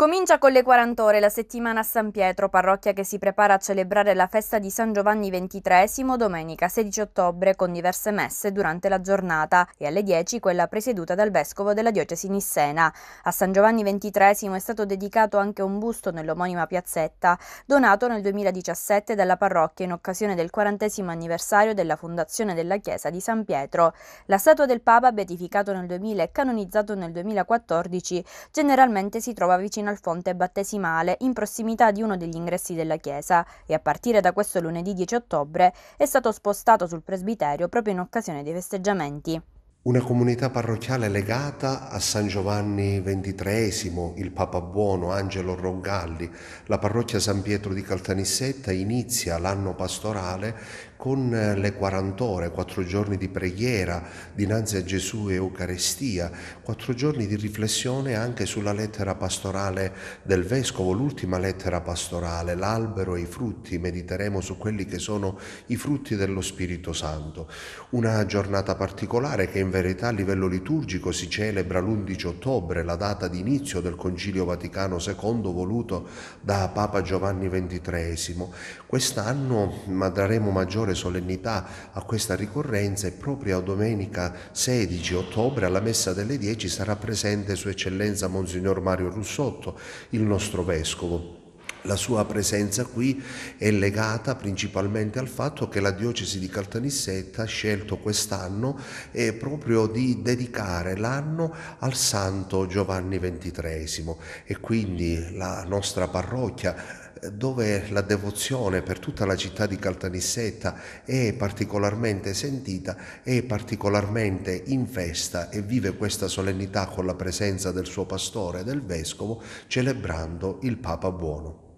Comincia con le 40 ore la settimana a San Pietro, parrocchia che si prepara a celebrare la festa di San Giovanni XXIII domenica 16 ottobre con diverse messe durante la giornata e alle 10 quella presieduta dal vescovo della diocesi Nissena. A San Giovanni XXIII è stato dedicato anche un busto nell'omonima piazzetta, donato nel 2017 dalla parrocchia in occasione del 40 anniversario della fondazione della chiesa di San Pietro. La statua del Papa, beatificato nel 2000 e canonizzato nel 2014, generalmente si trova vicino al fonte battesimale in prossimità di uno degli ingressi della chiesa e a partire da questo lunedì 10 ottobre è stato spostato sul presbiterio proprio in occasione dei festeggiamenti. Una comunità parrocchiale legata a San Giovanni XXIII, il Papa Buono, Angelo Rongalli, la parrocchia San Pietro di Caltanissetta inizia l'anno pastorale con le 40 ore, 4 giorni di preghiera dinanzi a Gesù e Eucaristia, quattro giorni di riflessione anche sulla lettera pastorale del Vescovo, l'ultima lettera pastorale, l'albero e i frutti, mediteremo su quelli che sono i frutti dello Spirito Santo. Una giornata particolare che in verità a livello liturgico si celebra l'11 ottobre, la data di inizio del Concilio Vaticano II voluto da Papa Giovanni XXIII. Quest'anno daremo maggiore particolare solennità a questa ricorrenza e proprio a domenica 16 ottobre alla messa delle 10 sarà presente Sua Eccellenza Monsignor Mario Russotto, il nostro Vescovo. La sua presenza qui è legata principalmente al fatto che la diocesi di Caltanissetta ha scelto quest'anno eh, proprio di dedicare l'anno al santo Giovanni XXIII e quindi la nostra parrocchia dove la devozione per tutta la città di Caltanissetta è particolarmente sentita, è particolarmente in festa e vive questa solennità con la presenza del suo pastore e del vescovo, celebrando il Papa Buono.